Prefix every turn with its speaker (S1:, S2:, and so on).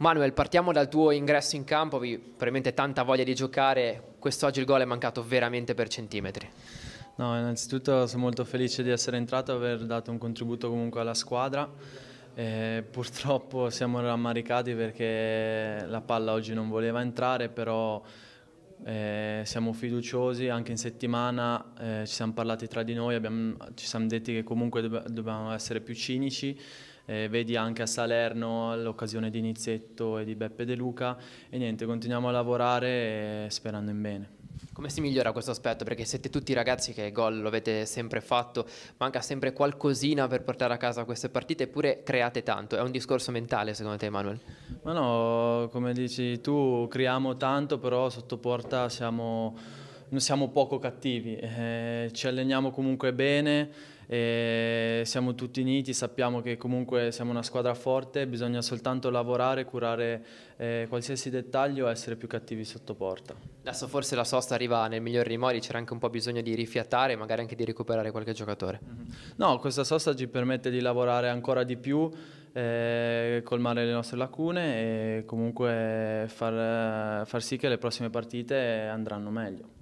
S1: Manuel, partiamo dal tuo ingresso in campo, avevi probabilmente tanta voglia di giocare, quest'oggi il gol è mancato veramente per centimetri. No, innanzitutto sono molto felice di essere entrato e aver dato un contributo comunque alla squadra.
S2: E purtroppo siamo rammaricati perché la palla oggi non voleva entrare, però eh, siamo fiduciosi, anche in settimana eh, ci siamo parlati tra di noi, abbiamo, ci siamo detti che comunque dobbiamo essere più cinici eh, vedi anche a Salerno l'occasione di Inizetto e di Beppe De Luca e
S1: niente, continuiamo a lavorare eh, sperando in bene. Come si migliora questo aspetto? Perché siete tutti ragazzi che gol l'avete sempre fatto, manca sempre qualcosina per portare a casa queste partite, eppure create tanto. È un discorso mentale secondo te Emanuele?
S2: Ma no, come dici tu, creiamo tanto, però sotto porta siamo non siamo poco cattivi, eh, ci alleniamo comunque bene, eh, siamo tutti uniti, sappiamo che
S1: comunque siamo una squadra forte, bisogna soltanto lavorare, curare eh, qualsiasi dettaglio e essere più cattivi sotto porta. Adesso forse la sosta arriva nel migliore dei modi, c'era anche un po' bisogno di rifiatare e magari anche di recuperare qualche giocatore. Mhm. No, questa sosta ci permette di lavorare ancora
S2: di più, eh, colmare le nostre lacune e comunque far, far sì che le prossime partite andranno meglio.